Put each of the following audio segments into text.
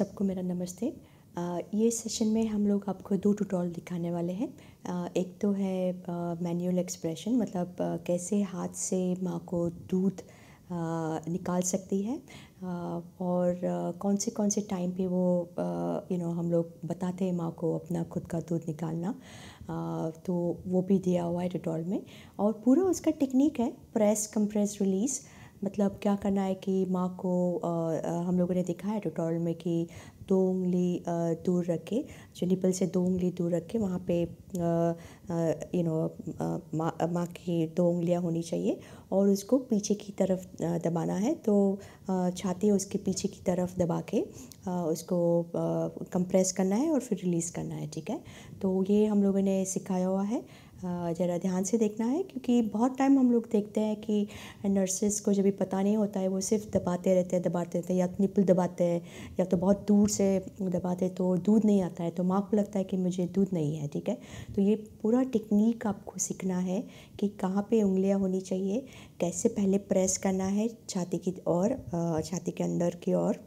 सबको मेरा नमस्ते ये सेशन में हम लोग आपको दो ट्यूटोरियल दिखाने वाले हैं एक तो है मैनुअल एक्सप्रेशन मतलब कैसे हाथ से माँ को दूध निकाल सकती है और कौन से कौन से टाइम पे वो यू नो हम लोग बताते हैं माँ को अपना खुद का दूध निकालना तो वो भी दिया हुआ है ट्यूटोरियल में और पूरा उसका टेक्निक है प्रेस कंप्रेस रिलीज़ मतलब क्या करना है कि माँ को हम लोगों ने देखा है ट्यूटोरियल में कि दो उंगली दूर रखे जो निपल से दो उंगली दूर रखे वहाँ पे यू नो माँ की दो उंगलियाँ होनी चाहिए और उसको पीछे की तरफ दबाना है तो छाती उसके पीछे की तरफ दबा के उसको कंप्रेस करना है और फिर रिलीज़ करना है ठीक है तो ये हम लोगों ने सिखाया हुआ है ज़रा ध्यान से देखना है क्योंकि बहुत टाइम हम लोग देखते हैं कि नर्सेस को जब भी पता नहीं होता है वो सिर्फ दबाते रहते हैं दबाते रहते हैं या निपल तो दबाते हैं या तो बहुत दूर से दबाते तो दूध नहीं आता है तो माँ को लगता है कि मुझे दूध नहीं है ठीक है तो ये पूरा पूरा टेक्निक आपको सीखना है कि कहाँ पे उंगलियाँ होनी चाहिए कैसे पहले प्रेस करना है छाती की और छाती के अंदर की ओर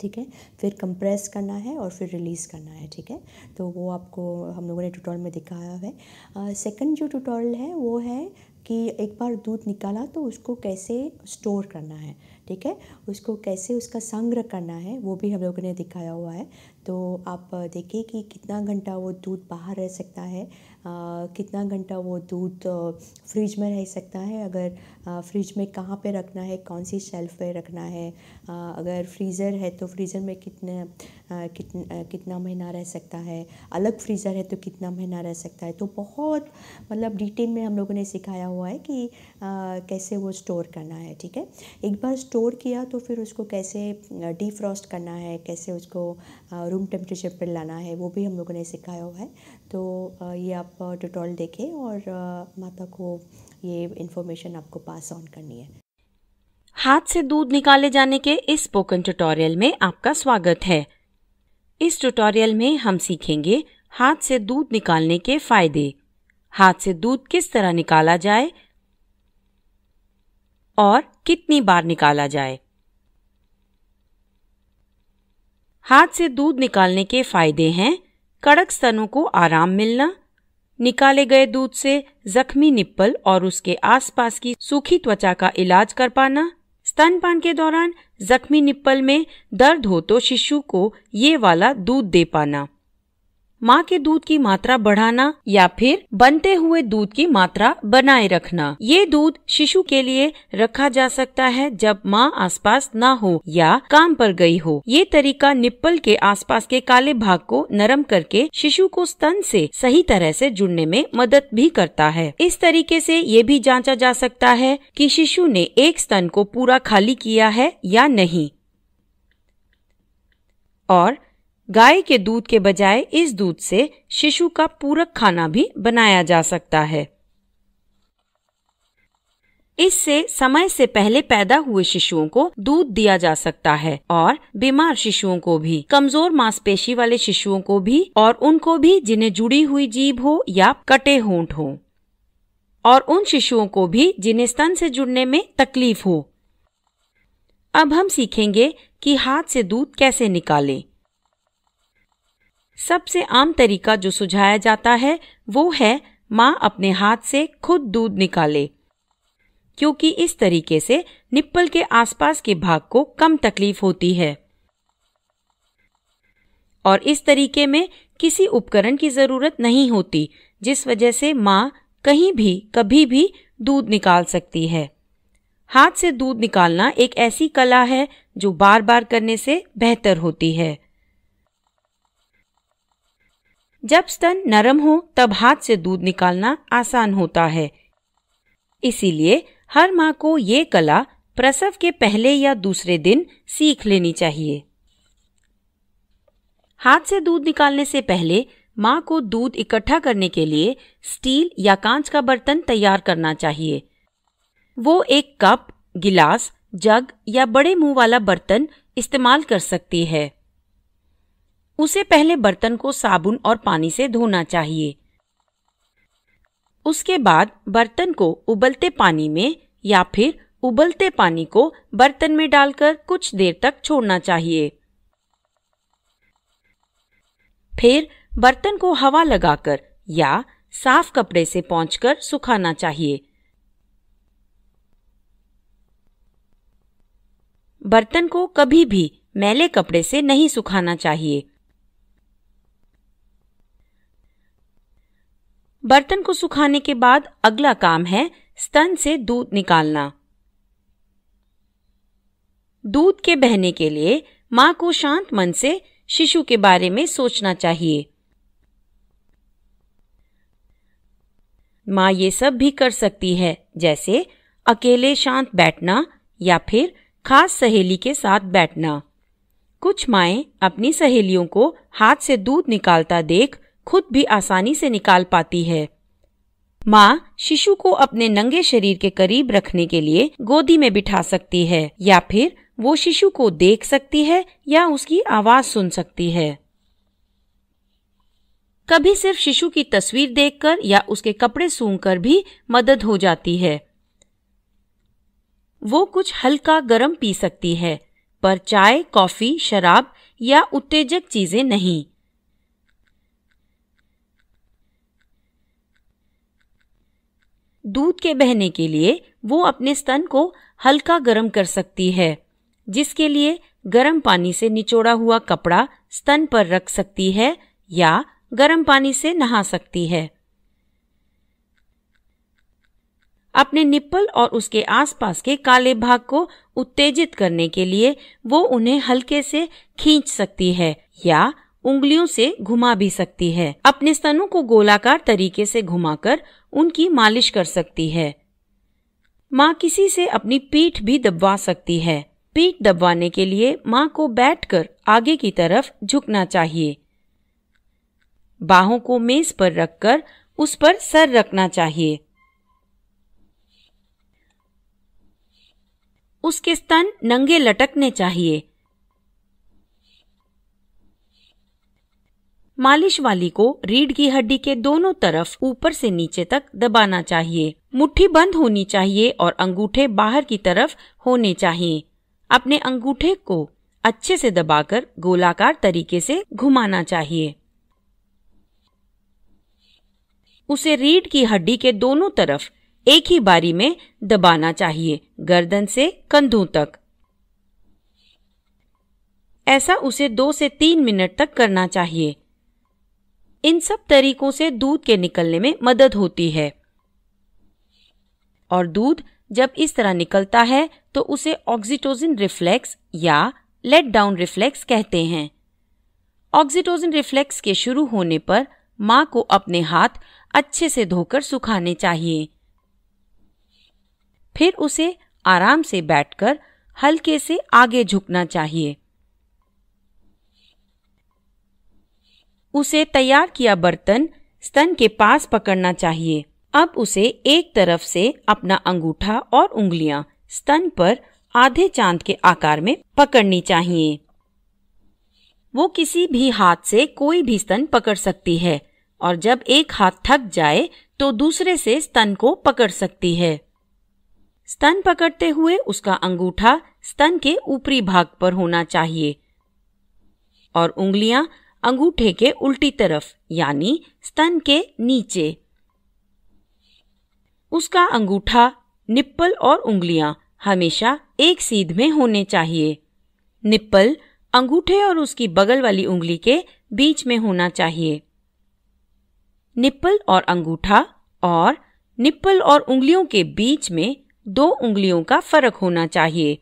ठीक है फिर कंप्रेस करना है और फिर रिलीज़ करना है ठीक है तो वो आपको हम लोगों ने ट्यूटोरियल में दिखाया है सेकंड जो ट्यूटोरियल है वो है कि एक बार दूध निकाला तो उसको कैसे स्टोर करना है ठीक है उसको कैसे उसका संग्रह करना है वो भी हम लोगों ने दिखाया हुआ है तो आप देखिए कि कितना घंटा वो दूध बाहर रह सकता है कितना घंटा वो दूध फ्रिज में रह सकता है अगर फ्रिज में कहाँ पे रखना है कौन सी शेल्फ़ पे रखना है अगर फ्रीज़र है तो फ्रीज़र में कितने कितने कितना महीना रह सकता है अलग फ्रीज़र है तो कितना महीना रह सकता है तो बहुत मतलब डिटेल में हम लोगों ने सिखाया हुआ है कि कैसे वो स्टोर करना है ठीक है एक बार स्टोर किया तो फिर उसको कैसे डिफ्रॉस्ट करना है कैसे उसको रूम टेम्परेचर पर लाना है वो भी हम लोगों ने सिखाया हुआ है तो ये आप ट्यूटोरियल देखें और माता को ये इन्फॉर्मेशन आपको पास ऑन करनी है हाथ से दूध निकाले जाने के इस स्पोकन ट्यूटोरियल में आपका स्वागत है इस ट्यूटोरियल में हम सीखेंगे हाथ से दूध निकालने के फायदे हाथ से दूध किस तरह निकाला जाए और कितनी बार निकाला जाए हाथ से दूध निकालने के फायदे हैं कड़क स्तनों को आराम मिलना निकाले गए दूध से जख्मी निप्पल और उसके आसपास की सूखी त्वचा का इलाज कर पाना स्तनपान के दौरान जख्मी निप्पल में दर्द हो तो शिशु को ये वाला दूध दे पाना माँ के दूध की मात्रा बढ़ाना या फिर बनते हुए दूध की मात्रा बनाए रखना ये दूध शिशु के लिए रखा जा सकता है जब माँ आसपास ना हो या काम पर गई हो ये तरीका निप्पल के आसपास के काले भाग को नरम करके शिशु को स्तन से सही तरह से जुड़ने में मदद भी करता है इस तरीके से ये भी जांचा जा सकता है कि शिशु ने एक स्तन को पूरा खाली किया है या नहीं और गाय के दूध के बजाय इस दूध से शिशु का पूरक खाना भी बनाया जा सकता है इससे समय से पहले पैदा हुए शिशुओं को दूध दिया जा सकता है और बीमार शिशुओं को भी कमजोर मांसपेशी वाले शिशुओं को भी और उनको भी जिन्हें जुड़ी हुई जीभ हो या कटे होंठ हो और उन शिशुओं को भी जिन्हें स्तन से जुड़ने में तकलीफ हो अब हम सीखेंगे कि हाथ से दूध कैसे निकालें सबसे आम तरीका जो सुझाया जाता है वो है माँ अपने हाथ से खुद दूध निकाले क्योंकि इस तरीके से निप्पल के आसपास के भाग को कम तकलीफ होती है और इस तरीके में किसी उपकरण की ज़रूरत नहीं होती जिस वजह से माँ कहीं भी कभी भी दूध निकाल सकती है हाथ से दूध निकालना एक ऐसी कला है जो बार बार करने से बेहतर होती है जब स्तन नरम हो तब हाथ से दूध निकालना आसान होता है इसीलिए हर माँ को ये कला प्रसव के पहले या दूसरे दिन सीख लेनी चाहिए हाथ से दूध निकालने से पहले माँ को दूध इकट्ठा करने के लिए स्टील या कांच का बर्तन तैयार करना चाहिए वो एक कप गिलास जग या बड़े मुंह वाला बर्तन इस्तेमाल कर सकती है उसे पहले बर्तन को साबुन और पानी से धोना चाहिए उसके बाद बर्तन को उबलते पानी में या फिर उबलते पानी को बर्तन में डालकर कुछ देर तक छोड़ना चाहिए फिर बर्तन को हवा लगाकर या साफ कपड़े से पहुंचकर सुखाना चाहिए बर्तन को कभी भी मैले कपड़े से नहीं सुखाना चाहिए बर्तन को सुखाने के बाद अगला काम है स्तन से दूध निकालना दूध के बहने के लिए माँ को शांत मन से शिशु के बारे में सोचना चाहिए माँ ये सब भी कर सकती है जैसे अकेले शांत बैठना या फिर खास सहेली के साथ बैठना कुछ माए अपनी सहेलियों को हाथ से दूध निकालता देख खुद भी आसानी से निकाल पाती है माँ शिशु को अपने नंगे शरीर के करीब रखने के लिए गोदी में बिठा सकती है या फिर वो शिशु को देख सकती है या उसकी आवाज सुन सकती है कभी सिर्फ शिशु की तस्वीर देखकर या उसके कपड़े सूंघ कर भी मदद हो जाती है वो कुछ हल्का गर्म पी सकती है पर चाय कॉफी शराब या उत्तेजक चीजें नहीं दूध के बहने के लिए वो अपने स्तन को हल्का गर्म कर सकती है जिसके लिए गर्म पानी से निचोड़ा हुआ कपड़ा स्तन पर रख सकती है या गर्म पानी से नहा सकती है अपने निप्पल और उसके आसपास के काले भाग को उत्तेजित करने के लिए वो उन्हें हल्के से खींच सकती है या उंगलियों से घुमा भी सकती है अपने स्तनों को गोलाकार तरीके से घुमाकर उनकी मालिश कर सकती है माँ किसी से अपनी पीठ भी दबवा सकती है पीठ दबवाने के लिए माँ को बैठकर आगे की तरफ झुकना चाहिए बाहों को मेज पर रखकर उस पर सर रखना चाहिए उसके स्तन नंगे लटकने चाहिए मालिश वाली को रीढ़ की हड्डी के दोनों तरफ ऊपर से नीचे तक दबाना चाहिए मुट्ठी बंद होनी चाहिए और अंगूठे बाहर की तरफ होने चाहिए अपने अंगूठे को अच्छे से दबाकर गोलाकार तरीके से घुमाना चाहिए उसे रीढ़ की हड्डी के दोनों तरफ एक ही बारी में दबाना चाहिए गर्दन से कंधों तक ऐसा उसे दो से तीन मिनट तक करना चाहिए इन सब तरीकों से दूध के निकलने में मदद होती है और दूध जब इस तरह निकलता है तो उसे ऑक्सीटोजिन रिफ्लेक्स या लेट डाउन रिफ्लेक्स कहते हैं ऑक्सीटोजिन रिफ्लेक्स के शुरू होने पर माँ को अपने हाथ अच्छे से धोकर सुखाने चाहिए फिर उसे आराम से बैठकर हल्के से आगे झुकना चाहिए उसे तैयार किया बर्तन स्तन के पास पकड़ना चाहिए अब उसे एक तरफ से अपना अंगूठा और उंगलियां स्तन पर आधे चांद के आकार में पकड़नी चाहिए वो किसी भी हाथ से कोई भी स्तन पकड़ सकती है और जब एक हाथ थक जाए तो दूसरे से स्तन को पकड़ सकती है स्तन पकड़ते हुए उसका अंगूठा स्तन के ऊपरी भाग पर होना चाहिए और उंगलियां अंगूठे के उल्टी तरफ यानी स्तन के नीचे उसका अंगूठा निप्पल और उंगलियां हमेशा एक सीध में होने चाहिए निप्पल अंगूठे और उसकी बगल वाली उंगली के बीच में होना चाहिए निप्पल और अंगूठा और निप्पल और उंगलियों के बीच में दो उंगलियों का फर्क होना चाहिए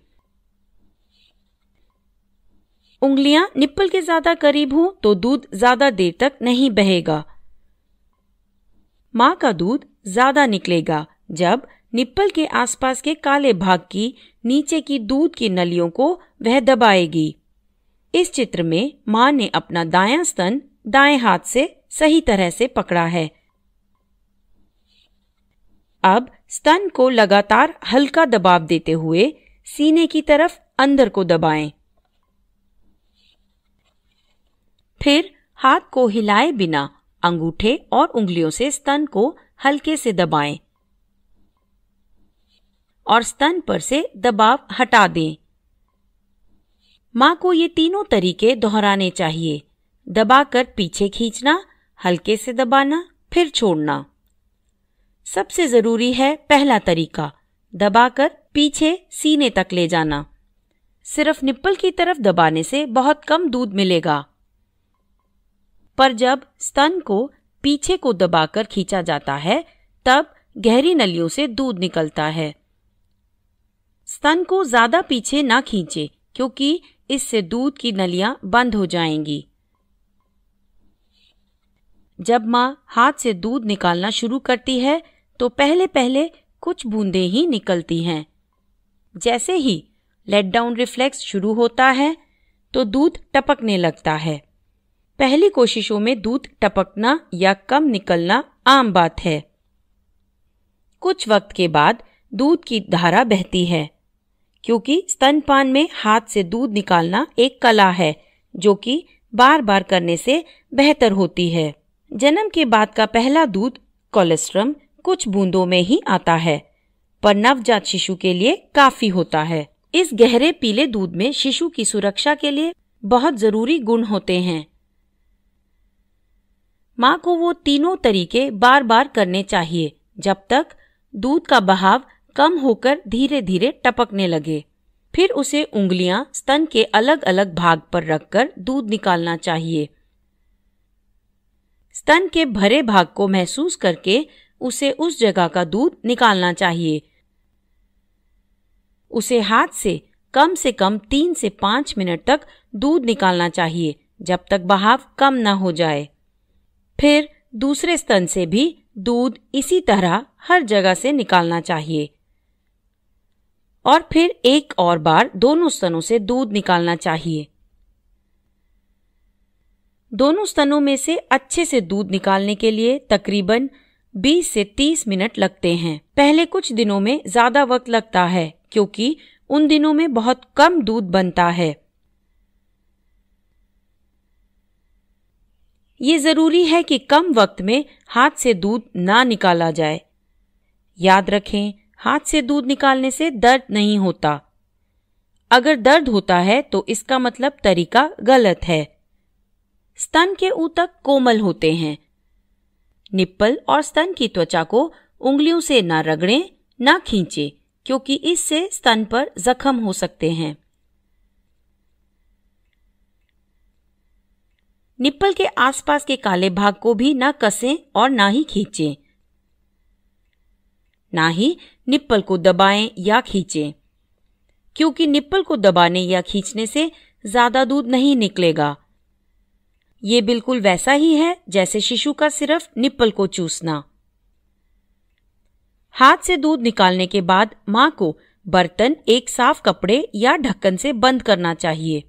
उंगलियां निप्पल के ज्यादा करीब हों तो दूध ज्यादा देर तक नहीं बहेगा माँ का दूध ज्यादा निकलेगा जब निप्पल के आसपास के काले भाग की नीचे की दूध की नलियों को वह दबाएगी इस चित्र में माँ ने अपना दायां स्तन दाएं हाथ से सही तरह से पकड़ा है अब स्तन को लगातार हल्का दबाव देते हुए सीने की तरफ अंदर को दबाएं। फिर हाथ को हिलाए बिना अंगूठे और उंगलियों से स्तन को हल्के से दबाएं और स्तन पर से दबाव हटा दें माँ को ये तीनों तरीके दोहराने चाहिए दबाकर पीछे खींचना हल्के से दबाना फिर छोड़ना सबसे ज़रूरी है पहला तरीका दबाकर पीछे सीने तक ले जाना सिर्फ निप्पल की तरफ दबाने से बहुत कम दूध मिलेगा पर जब स्तन को पीछे को दबाकर खींचा जाता है तब गहरी नलियों से दूध निकलता है स्तन को ज्यादा पीछे ना खींचे क्योंकि इससे दूध की नलियां बंद हो जाएंगी जब माँ हाथ से दूध निकालना शुरू करती है तो पहले पहले कुछ बूंदे ही निकलती हैं जैसे ही लेट डाउन रिफ्लेक्स शुरू होता है तो दूध टपकने लगता है पहली कोशिशों में दूध टपकना या कम निकलना आम बात है कुछ वक्त के बाद दूध की धारा बहती है क्योंकि स्तनपान में हाथ से दूध निकालना एक कला है जो कि बार बार करने से बेहतर होती है जन्म के बाद का पहला दूध कोलेस्ट्रम कुछ बूंदों में ही आता है पर नवजात शिशु के लिए काफी होता है इस गहरे पीले दूध में शिशु की सुरक्षा के लिए बहुत जरूरी गुण होते हैं माँ को वो तीनों तरीके बार बार करने चाहिए जब तक दूध का बहाव कम होकर धीरे धीरे टपकने लगे फिर उसे उंगलियां स्तन के अलग अलग भाग पर रखकर दूध निकालना चाहिए स्तन के भरे भाग को महसूस करके उसे उस जगह का दूध निकालना चाहिए उसे हाथ से कम से कम तीन से पांच मिनट तक दूध निकालना चाहिए जब तक बहाव कम ना हो जाए फिर दूसरे स्तन से भी दूध इसी तरह हर जगह से निकालना चाहिए और फिर एक और बार दोनों स्तनों से दूध निकालना चाहिए दोनों स्तनों में से अच्छे से दूध निकालने के लिए तकरीबन 20 से 30 मिनट लगते हैं पहले कुछ दिनों में ज्यादा वक्त लगता है क्योंकि उन दिनों में बहुत कम दूध बनता है ये ज़रूरी है कि कम वक्त में हाथ से दूध ना निकाला जाए याद रखें हाथ से दूध निकालने से दर्द नहीं होता अगर दर्द होता है तो इसका मतलब तरीका गलत है स्तन के ऊतक कोमल होते हैं निप्पल और स्तन की त्वचा को उंगलियों से ना रगड़ें ना खींचे क्योंकि इससे स्तन पर जख्म हो सकते हैं निप्पल के आसपास के काले भाग को भी ना कसें और ना ही खींचें ना ही निप्पल को दबाएं या खींचें क्योंकि निप्पल को दबाने या खींचने से ज्यादा दूध नहीं निकलेगा ये बिल्कुल वैसा ही है जैसे शिशु का सिर्फ निप्पल को चूसना हाथ से दूध निकालने के बाद माँ को बर्तन एक साफ कपड़े या ढक्कन से बंद करना चाहिए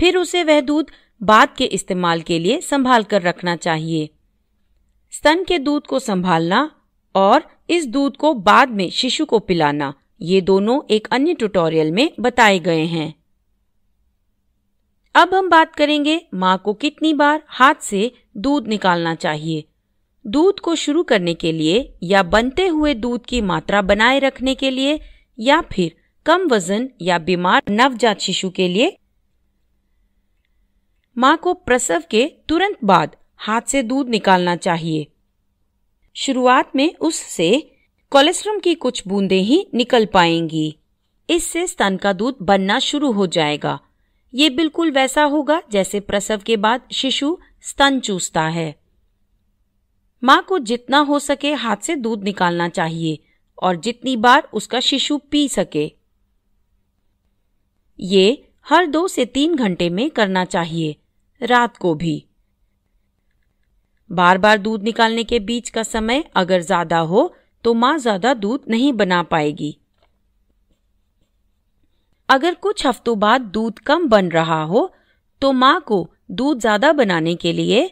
फिर उसे वह दूध बाद के इस्तेमाल के लिए संभाल कर रखना चाहिए स्तन के दूध को संभालना और इस दूध को बाद में शिशु को पिलाना ये दोनों एक अन्य ट्यूटोरियल में बताए गए हैं अब हम बात करेंगे माँ को कितनी बार हाथ से दूध निकालना चाहिए दूध को शुरू करने के लिए या बनते हुए दूध की मात्रा बनाए रखने के लिए या फिर कम वजन या बीमार नवजात शिशु के लिए माँ को प्रसव के तुरंत बाद हाथ से दूध निकालना चाहिए शुरुआत में उससे कोलेस्ट्रम की कुछ बूंदें ही निकल पाएंगी इससे स्तन का दूध बनना शुरू हो जाएगा ये बिल्कुल वैसा होगा जैसे प्रसव के बाद शिशु स्तन चूसता है माँ को जितना हो सके हाथ से दूध निकालना चाहिए और जितनी बार उसका शिशु पी सके ये हर दो से तीन घंटे में करना चाहिए रात को भी बार बार दूध निकालने के बीच का समय अगर ज्यादा हो तो माँ ज्यादा दूध नहीं बना पाएगी अगर कुछ हफ्तों बाद दूध कम बन रहा हो तो माँ को दूध ज्यादा बनाने के लिए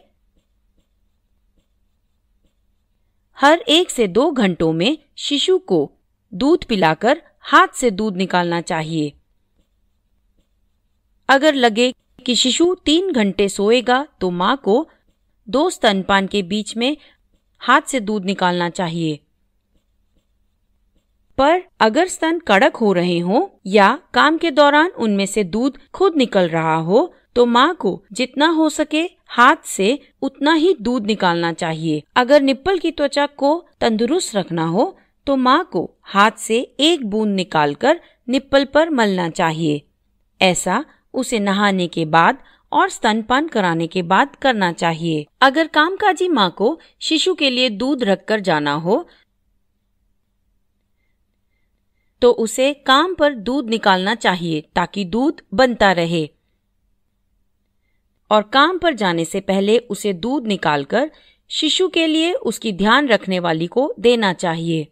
हर एक से दो घंटों में शिशु को दूध पिलाकर हाथ से दूध निकालना चाहिए अगर लगे कि शिशु तीन घंटे सोएगा तो माँ को दो स्तनपान के बीच में हाथ से दूध निकालना चाहिए पर अगर स्तन कड़क हो रहे हो या काम के दौरान उनमें से दूध खुद निकल रहा हो तो माँ को जितना हो सके हाथ से उतना ही दूध निकालना चाहिए अगर निप्पल की त्वचा को तंदुरुस्त रखना हो तो माँ को हाथ से एक बूंद निकालकर निप्पल पर मलना चाहिए ऐसा उसे नहाने के बाद और स्तनपान कराने के बाद करना चाहिए अगर कामकाजी माँ को शिशु के लिए दूध रखकर जाना हो तो उसे काम पर दूध निकालना चाहिए ताकि दूध बनता रहे और काम पर जाने से पहले उसे दूध निकालकर शिशु के लिए उसकी ध्यान रखने वाली को देना चाहिए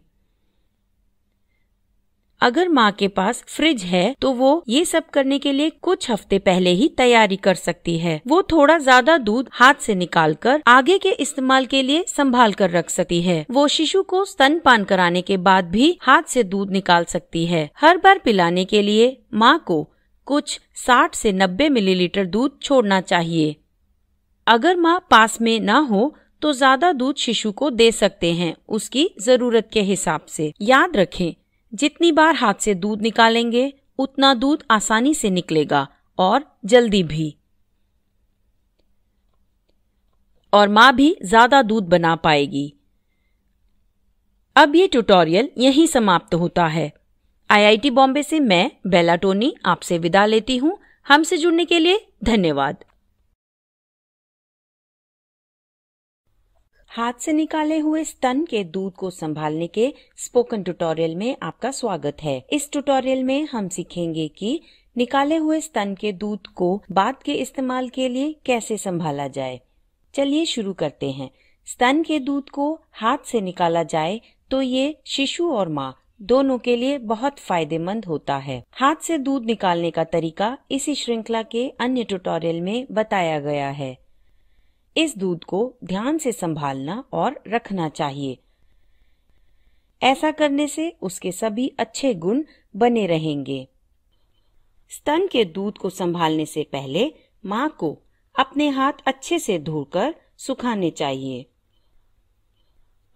अगर माँ के पास फ्रिज है तो वो ये सब करने के लिए कुछ हफ्ते पहले ही तैयारी कर सकती है वो थोड़ा ज्यादा दूध हाथ से कर आगे के इस्तेमाल के लिए संभाल कर रख सकती है वो शिशु को स्तनपान कराने के बाद भी हाथ से दूध निकाल सकती है हर बार पिलाने के लिए माँ को कुछ 60 से 90 मिलीलीटर दूध छोड़ना चाहिए अगर माँ पास में ना हो तो ज्यादा दूध शिशु को दे सकते हैं उसकी जरूरत के हिसाब से याद रखें जितनी बार हाथ से दूध निकालेंगे उतना दूध आसानी से निकलेगा और जल्दी भी और माँ भी ज़्यादा दूध बना पाएगी अब ये ट्यूटोरियल यहीं समाप्त होता है आईआईटी बॉम्बे से मैं बेला टोनी आपसे विदा लेती हूँ हमसे जुड़ने के लिए धन्यवाद हाथ से निकाले हुए स्तन के दूध को संभालने के स्पोकन ट्यूटोरियल में आपका स्वागत है इस ट्यूटोरियल में हम सीखेंगे कि निकाले हुए स्तन के दूध को बाद के इस्तेमाल के लिए कैसे संभाला जाए चलिए शुरू करते हैं स्तन के दूध को हाथ से निकाला जाए तो ये शिशु और माँ दोनों के लिए बहुत फायदेमंद होता है हाथ से दूध निकालने का तरीका इसी श्रृंखला के अन्य ट्यूटोरियल में बताया गया है इस दूध को ध्यान से संभालना और रखना चाहिए ऐसा करने से उसके सभी अच्छे गुण बने रहेंगे स्तन के दूध को संभालने से पहले माँ को अपने हाथ अच्छे से धोकर सुखाने चाहिए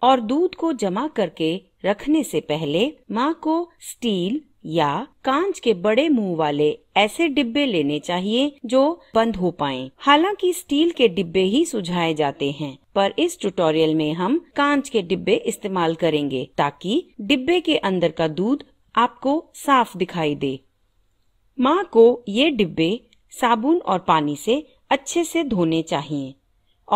और दूध को जमा करके रखने से पहले माँ को स्टील या कांच के बड़े मुंह वाले ऐसे डिब्बे लेने चाहिए जो बंद हो पाए हालांकि स्टील के डिब्बे ही सुझाए जाते हैं पर इस ट्यूटोरियल में हम कांच के डिब्बे इस्तेमाल करेंगे ताकि डिब्बे के अंदर का दूध आपको साफ दिखाई दे माँ को ये डिब्बे साबुन और पानी से अच्छे से धोने चाहिए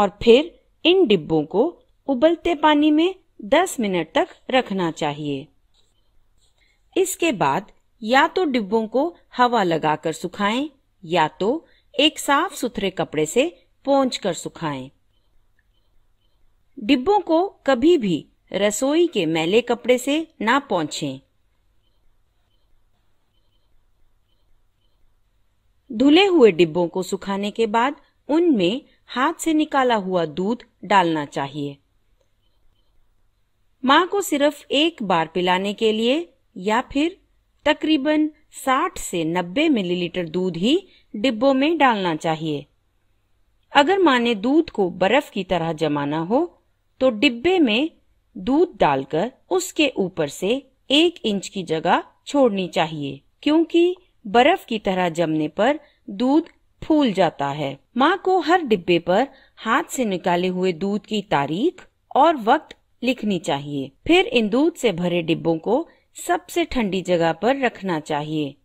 और फिर इन डिब्बों को उबलते पानी में 10 मिनट तक रखना चाहिए इसके बाद या तो डिब्बों को हवा लगाकर सुखाएं या तो एक साफ सुथरे कपड़े से पोंछ कर सुखाएं। डिब्बों को कभी भी रसोई के मैले कपड़े से ना पोंछें। धुले हुए डिब्बों को सुखाने के बाद उनमें हाथ से निकाला हुआ दूध डालना चाहिए माँ को सिर्फ एक बार पिलाने के लिए या फिर तकरीबन 60 से 90 मिलीलीटर दूध ही डिब्बों में डालना चाहिए अगर माने दूध को बर्फ की तरह जमाना हो तो डिब्बे में दूध डालकर उसके ऊपर से एक इंच की जगह छोड़नी चाहिए क्योंकि बर्फ की तरह जमने पर दूध फूल जाता है माँ को हर डिब्बे पर हाथ से निकाले हुए दूध की तारीख और वक्त लिखनी चाहिए फिर इन दूध से भरे डिब्बों को सबसे ठंडी जगह पर रखना चाहिए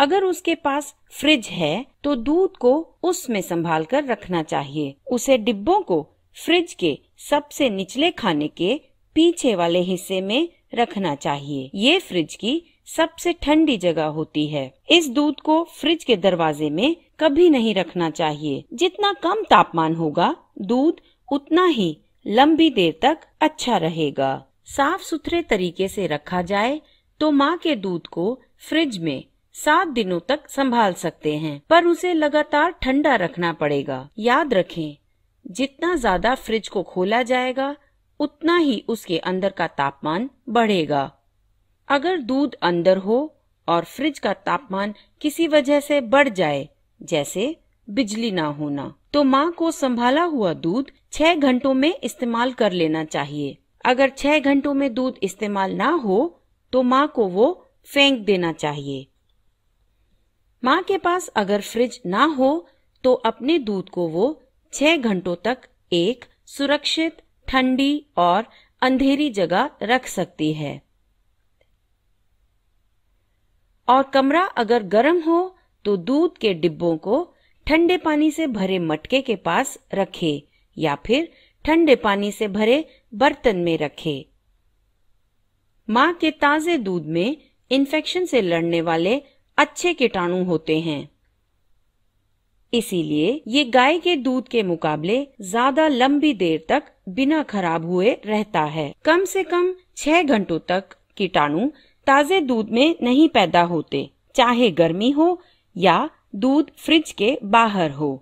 अगर उसके पास फ्रिज है तो दूध को उसमें संभाल कर रखना चाहिए उसे डिब्बों को फ्रिज के सबसे निचले खाने के पीछे वाले हिस्से में रखना चाहिए ये फ्रिज की सबसे ठंडी जगह होती है इस दूध को फ्रिज के दरवाजे में कभी नहीं रखना चाहिए जितना कम तापमान होगा दूध उतना ही लंबी देर तक अच्छा रहेगा साफ सुथरे तरीके से रखा जाए तो माँ के दूध को फ्रिज में सात दिनों तक संभाल सकते हैं पर उसे लगातार ठंडा रखना पड़ेगा याद रखें जितना ज्यादा फ्रिज को खोला जाएगा उतना ही उसके अंदर का तापमान बढ़ेगा अगर दूध अंदर हो और फ्रिज का तापमान किसी वजह से बढ़ जाए जैसे बिजली ना होना तो माँ को संभाला हुआ दूध छह घंटों में इस्तेमाल कर लेना चाहिए अगर छह घंटों में दूध इस्तेमाल ना हो तो माँ को वो फेंक देना चाहिए माँ के पास अगर फ्रिज ना हो तो अपने दूध को वो छह घंटों तक एक सुरक्षित ठंडी और अंधेरी जगह रख सकती है और कमरा अगर गर्म हो तो दूध के डिब्बों को ठंडे पानी से भरे मटके के पास रखे या फिर ठंडे पानी से भरे बर्तन में रखें। मां के ताजे दूध में इन्फेक्शन से लड़ने वाले अच्छे कीटाणु होते हैं इसीलिए ये गाय के दूध के मुकाबले ज्यादा लंबी देर तक बिना खराब हुए रहता है कम से कम छह घंटों तक कीटाणु ताजे दूध में नहीं पैदा होते चाहे गर्मी हो या दूध फ्रिज के बाहर हो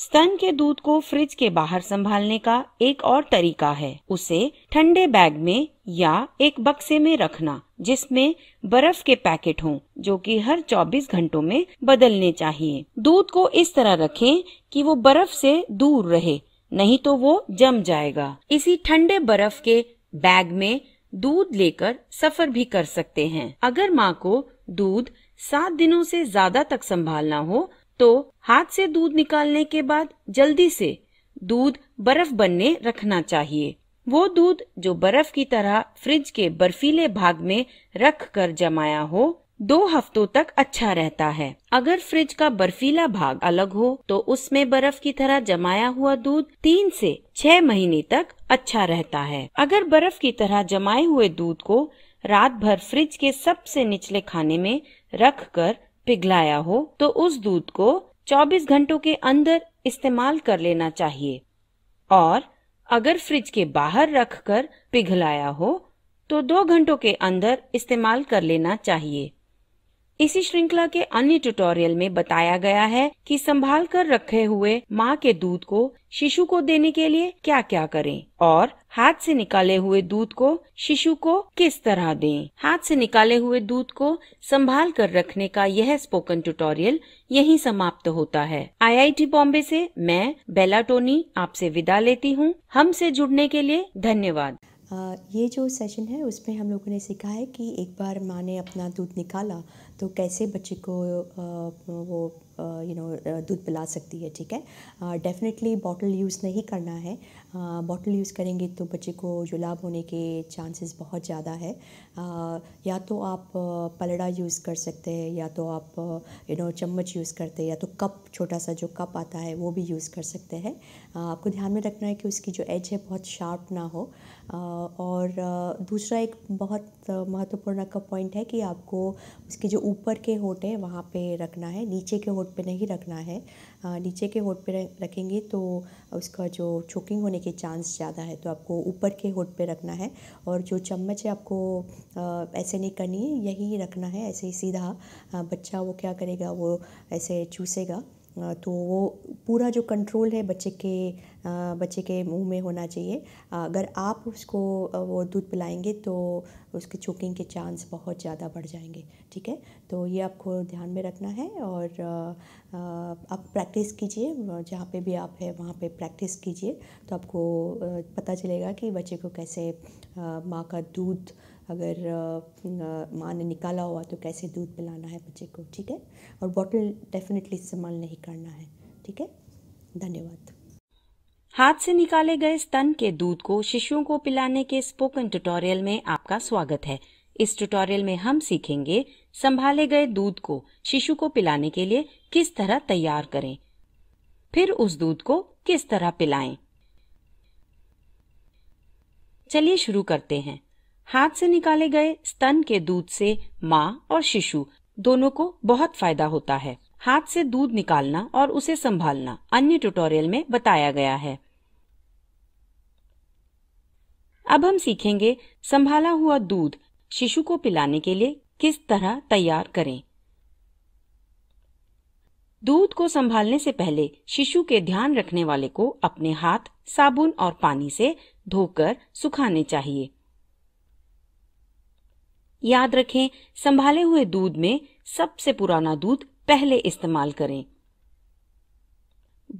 स्तन के दूध को फ्रिज के बाहर संभालने का एक और तरीका है उसे ठंडे बैग में या एक बक्से में रखना जिसमें बर्फ के पैकेट हों जो कि हर 24 घंटों में बदलने चाहिए दूध को इस तरह रखें कि वो बर्फ से दूर रहे नहीं तो वो जम जाएगा इसी ठंडे बर्फ के बैग में दूध लेकर सफर भी कर सकते हैं अगर माँ को दूध सात दिनों से ज्यादा तक संभालना हो तो हाथ से दूध निकालने के बाद जल्दी से दूध बर्फ बनने रखना चाहिए वो दूध जो बर्फ की तरह फ्रिज के बर्फीले भाग में रख कर जमाया हो दो हफ्तों तक अच्छा रहता है अगर फ्रिज का बर्फीला भाग अलग हो तो उसमें बर्फ की तरह जमाया हुआ दूध तीन से छह महीने तक अच्छा रहता है अगर बर्फ की तरह जमाए हुए दूध को रात भर फ्रिज के सबसे निचले खाने में रख कर पिघलाया हो तो उस दूध को 24 घंटों के अंदर इस्तेमाल कर लेना चाहिए और अगर फ्रिज के बाहर रखकर पिघलाया हो तो दो घंटों के अंदर इस्तेमाल कर लेना चाहिए इसी श्रृंखला के अन्य ट्यूटोरियल में बताया गया है कि संभाल कर रखे हुए माँ के दूध को शिशु को देने के लिए क्या क्या करें और हाथ से निकाले हुए दूध को शिशु को किस तरह दें। हाथ से निकाले हुए दूध को संभाल कर रखने का यह स्पोकन ट्यूटोरियल यहीं समाप्त होता है आईआईटी बॉम्बे से मैं टोनी आपसे विदा लेती हूँ हमसे जुड़ने के लिए धन्यवाद ये जो सेशन है उसमें हम लोगों ने सीखा है कि एक बार माँ ने अपना दूध निकाला तो कैसे बच्चे को वो यू नो दूध पिला सकती है ठीक है डेफिनेटली बॉटल यूज़ नहीं करना है बॉटल यूज़ करेंगे तो बच्चे को जुलाब होने के चांसेस बहुत ज़्यादा है या तो आप पलड़ा यूज़ कर सकते हैं या तो आप यू नो चम्मच यूज़ करते हैं या तो कप छोटा सा जो कप आता है वो भी यूज़ कर सकते हैं आपको ध्यान में रखना है कि उसकी जो एज है बहुत शार्प ना हो और दूसरा एक बहुत महत्वपूर्ण का पॉइंट है कि आपको उसके जो ऊपर के होट है वहाँ पर रखना है नीचे के होट पर नहीं रखना है नीचे के होठ पे रखेंगे तो उसका जो चोकिंग होने के चांस ज़्यादा है तो आपको ऊपर के होठ पे रखना है और जो चम्मच है आपको ऐसे नहीं करनी है यही रखना है ऐसे ही सीधा बच्चा वो क्या करेगा वो ऐसे चूसेगा तो वो पूरा जो कंट्रोल है बच्चे के बच्चे के मुंह में होना चाहिए अगर आप उसको वो दूध पिलाएंगे तो उसके चोकिंग के चांस बहुत ज़्यादा बढ़ जाएंगे ठीक है तो ये आपको ध्यान में रखना है और आप प्रैक्टिस कीजिए जहाँ पे भी आप है वहाँ पे प्रैक्टिस कीजिए तो आपको पता चलेगा कि बच्चे को कैसे माँ का दूध अगर माँ ने निकाला हुआ तो कैसे दूध पिलाना है बच्चे को ठीक है और बॉटल डेफिनेटली इस्तेमाल नहीं करना है ठीक है धन्यवाद हाथ से निकाले गए स्तन के दूध को शिशुओं को पिलाने के स्पोकन ट्यूटोरियल में आपका स्वागत है इस ट्यूटोरियल में हम सीखेंगे संभाले गए दूध को शिशु को पिलाने के लिए किस तरह तैयार करें फिर उस दूध को किस तरह पिलाएं चलिए शुरू करते हैं हाथ से निकाले गए स्तन के दूध से माँ और शिशु दोनों को बहुत फायदा होता है हाथ से दूध निकालना और उसे संभालना अन्य ट्यूटोरियल में बताया गया है अब हम सीखेंगे संभाला हुआ दूध शिशु को पिलाने के लिए किस तरह तैयार करें दूध को संभालने से पहले शिशु के ध्यान रखने वाले को अपने हाथ साबुन और पानी से धोकर सुखाने चाहिए याद रखें संभाले हुए दूध में सबसे पुराना दूध पहले इस्तेमाल करें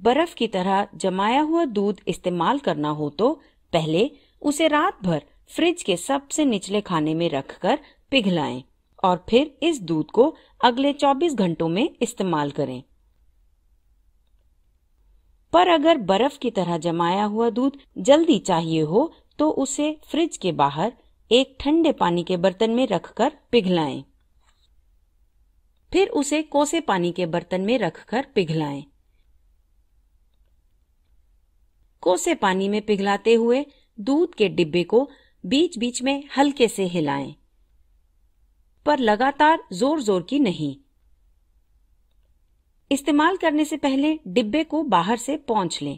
बर्फ की तरह जमाया हुआ दूध इस्तेमाल करना हो तो पहले उसे रात भर फ्रिज के सबसे निचले खाने में रखकर पिघलाएं और फिर इस दूध को अगले 24 घंटों में इस्तेमाल करें पर अगर बर्फ की तरह जमाया हुआ दूध जल्दी चाहिए हो तो उसे फ्रिज के बाहर एक ठंडे पानी के बर्तन में रखकर पिघलाएं। फिर उसे कोसे पानी के बर्तन में रखकर पिघलाएं। कोसे पानी में पिघलाते हुए दूध के डिब्बे को बीच बीच में हल्के से हिलाएं, पर लगातार जोर जोर की नहीं इस्तेमाल करने से पहले डिब्बे को बाहर से पहुंच लें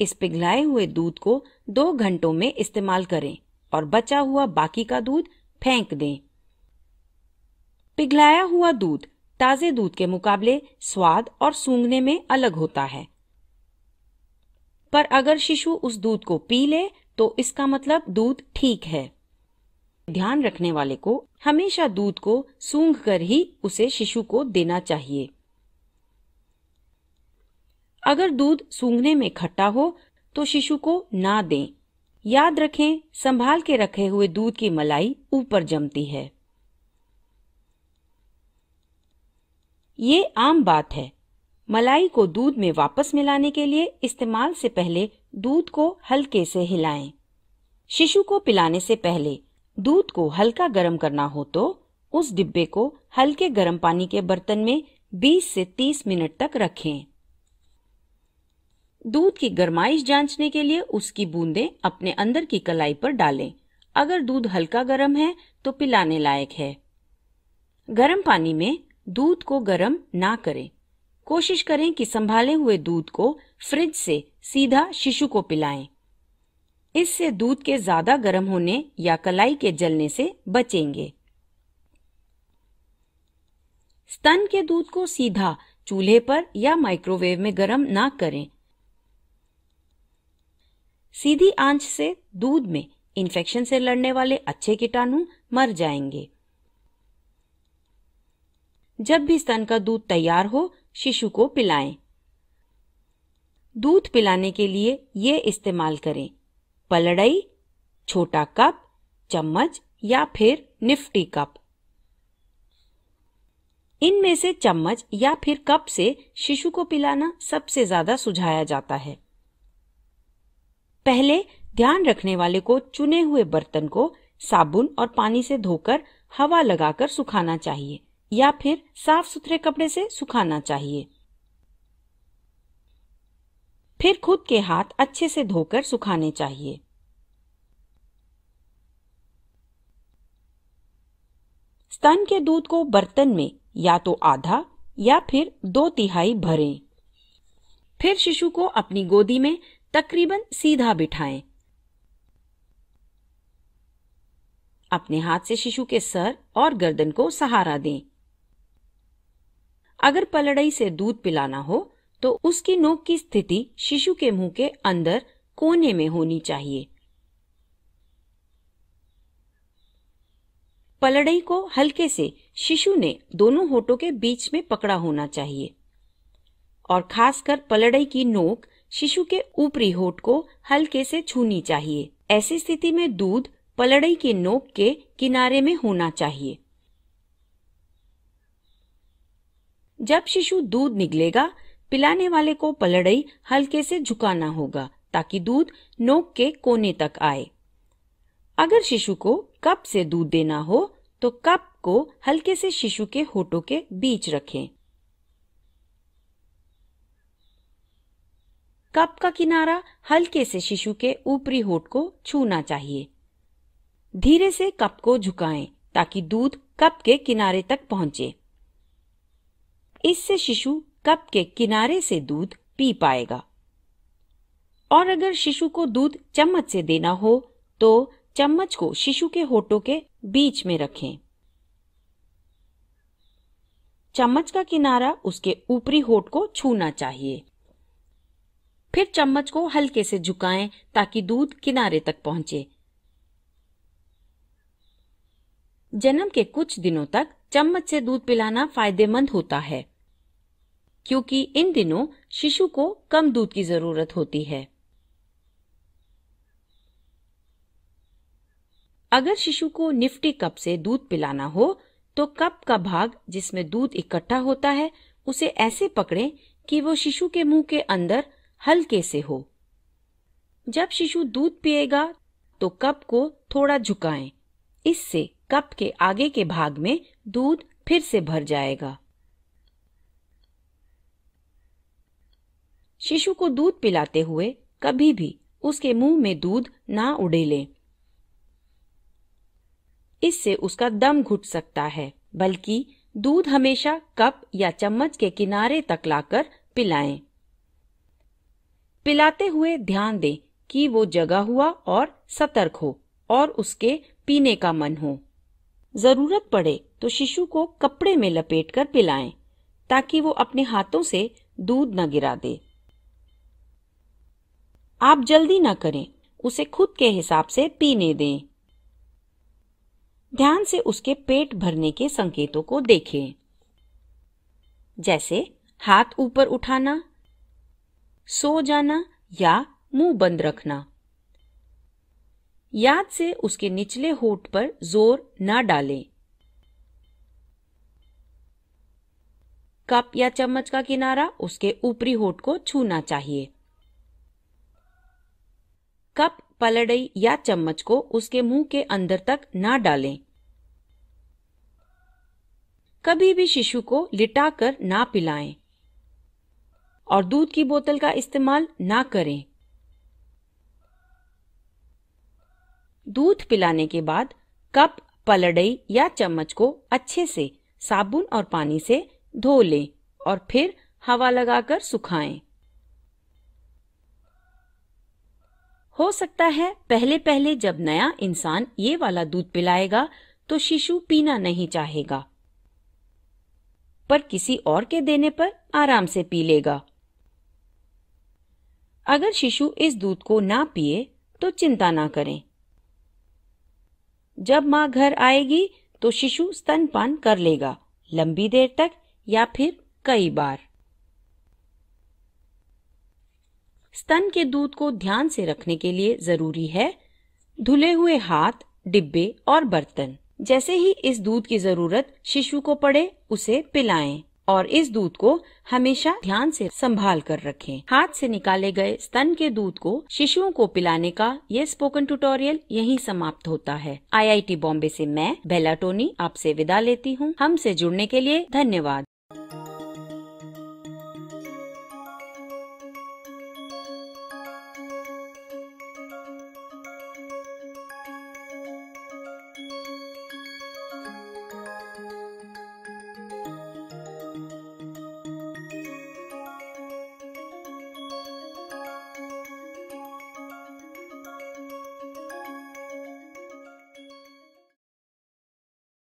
इस पिघलाए हुए दूध को दो घंटों में इस्तेमाल करें और बचा हुआ बाकी का दूध फेंक दें पिघलाया हुआ दूध ताजे दूध के मुकाबले स्वाद और सूंघने में अलग होता है पर अगर शिशु उस दूध को पी ले तो इसका मतलब दूध ठीक है ध्यान रखने वाले को हमेशा दूध को सूंघ कर ही उसे शिशु को देना चाहिए अगर दूध सूंघने में खट्टा हो तो शिशु को ना दें याद रखें संभाल के रखे हुए दूध की मलाई ऊपर जमती है ये आम बात है मलाई को दूध में वापस मिलाने के लिए इस्तेमाल से पहले दूध को हल्के से हिलाएं। शिशु को पिलाने से पहले दूध को हल्का गर्म करना हो तो उस डिब्बे को हल्के गर्म पानी के बर्तन में 20 से 30 मिनट तक रखें दूध की गर्माइश जांचने के लिए उसकी बूंदें अपने अंदर की कलाई पर डालें अगर दूध हल्का गर्म है तो पिलाने लायक है गर्म पानी में दूध को गर्म ना करें कोशिश करें कि संभाले हुए दूध को फ्रिज से सीधा शिशु को पिलाएं। इससे दूध के ज्यादा गर्म होने या कलाई के जलने से बचेंगे स्तन के दूध को सीधा चूल्हे पर या माइक्रोवेव में गर्म ना करें सीधी आंच से दूध में इन्फेक्शन से लड़ने वाले अच्छे कीटाणु मर जाएंगे जब भी स्तन का दूध तैयार हो शिशु को पिलाएं। दूध पिलाने के लिए ये इस्तेमाल करें पलड़ई छोटा कप चम्मच या फिर निफ्टी कप इनमें से चम्मच या फिर कप से शिशु को पिलाना सबसे ज्यादा सुझाया जाता है पहले ध्यान रखने वाले को चुने हुए बर्तन को साबुन और पानी से धोकर हवा लगाकर सुखाना चाहिए या फिर साफ सुथरे कपड़े से सुखाना चाहिए फिर खुद के हाथ अच्छे से धोकर सुखाने चाहिए स्तन के दूध को बर्तन में या तो आधा या फिर दो तिहाई भरें। फिर शिशु को अपनी गोदी में तकरीबन सीधा बिठाएं अपने हाथ से शिशु के सर और गर्दन को सहारा दें अगर पलड़ई से दूध पिलाना हो तो उसकी नोक की स्थिति शिशु के मुंह के अंदर कोने में होनी चाहिए पलड़ई को हल्के से शिशु ने दोनों होठों के बीच में पकड़ा होना चाहिए और खासकर पलड़ई की नोक शिशु के ऊपरी होठ को हल्के से छूनी चाहिए ऐसी स्थिति में दूध पलड़ई के नोक के किनारे में होना चाहिए जब शिशु दूध निकलेगा पिलाने वाले को पलड़ई हल्के से झुकाना होगा ताकि दूध नोक के कोने तक आए अगर शिशु को कप से दूध देना हो तो कप को हल्के से शिशु के होठों के बीच रखें कप का किनारा हल्के से शिशु के ऊपरी होठ को छूना चाहिए धीरे से कप को झुकाएं ताकि दूध कप के किनारे तक पहुंचे इससे शिशु कप के किनारे से दूध पी पाएगा और अगर शिशु को दूध चम्मच से देना हो तो चम्मच को शिशु के होठों के बीच में रखें चम्मच का किनारा उसके ऊपरी होठ को छूना चाहिए फिर चम्मच को हल्के से झुकाएं ताकि दूध किनारे तक पहुंचे जन्म के कुछ दिनों तक चम्मच से दूध पिलाना फायदेमंद होता है क्योंकि इन दिनों शिशु को कम दूध की जरूरत होती है अगर शिशु को निफ्टी कप से दूध पिलाना हो तो कप का भाग जिसमें दूध इकट्ठा होता है उसे ऐसे पकड़ें कि वो शिशु के मुंह के अंदर हल्के से हो जब शिशु दूध पिएगा तो कप को थोड़ा झुकाएं। इससे कप के आगे के भाग में दूध फिर से भर जाएगा शिशु को दूध पिलाते हुए कभी भी उसके मुंह में दूध ना उड़ेलें। इससे उसका दम घुट सकता है बल्कि दूध हमेशा कप या चम्मच के किनारे तक लाकर पिलाएं। पिलाते हुए ध्यान दें कि वो जगा हुआ और सतर्क हो और उसके पीने का मन हो जरूरत पड़े तो शिशु को कपड़े में लपेटकर पिलाएं ताकि वो अपने हाथों से दूध न गिरा दे आप जल्दी न करें उसे खुद के हिसाब से पीने दें ध्यान से उसके पेट भरने के संकेतों को देखें जैसे हाथ ऊपर उठाना सो जाना या मुंह बंद रखना याद से उसके निचले होठ पर जोर ना डालें कप या चम्मच का किनारा उसके ऊपरी होठ को छूना चाहिए कप पलड़ई या चम्मच को उसके मुंह के अंदर तक ना डालें कभी भी शिशु को लिटाकर ना पिलाएं। और दूध की बोतल का इस्तेमाल ना करें दूध पिलाने के बाद कप पलड़ई या चम्मच को अच्छे से साबुन और पानी से धो लें और फिर हवा लगाकर सुखाएं। हो सकता है पहले पहले जब नया इंसान ये वाला दूध पिलाएगा तो शिशु पीना नहीं चाहेगा पर किसी और के देने पर आराम से पी लेगा अगर शिशु इस दूध को ना पिए तो चिंता ना करें जब माँ घर आएगी तो शिशु स्तनपान कर लेगा लंबी देर तक या फिर कई बार स्तन के दूध को ध्यान से रखने के लिए जरूरी है धुले हुए हाथ डिब्बे और बर्तन जैसे ही इस दूध की जरूरत शिशु को पड़े उसे पिलाएं। और इस दूध को हमेशा ध्यान से संभाल कर रखें। हाथ से निकाले गए स्तन के दूध को शिशुओं को पिलाने का ये स्पोकन ट्यूटोरियल यहीं समाप्त होता है आईआईटी बॉम्बे से मैं टोनी आपसे विदा लेती हूँ हमसे जुड़ने के लिए धन्यवाद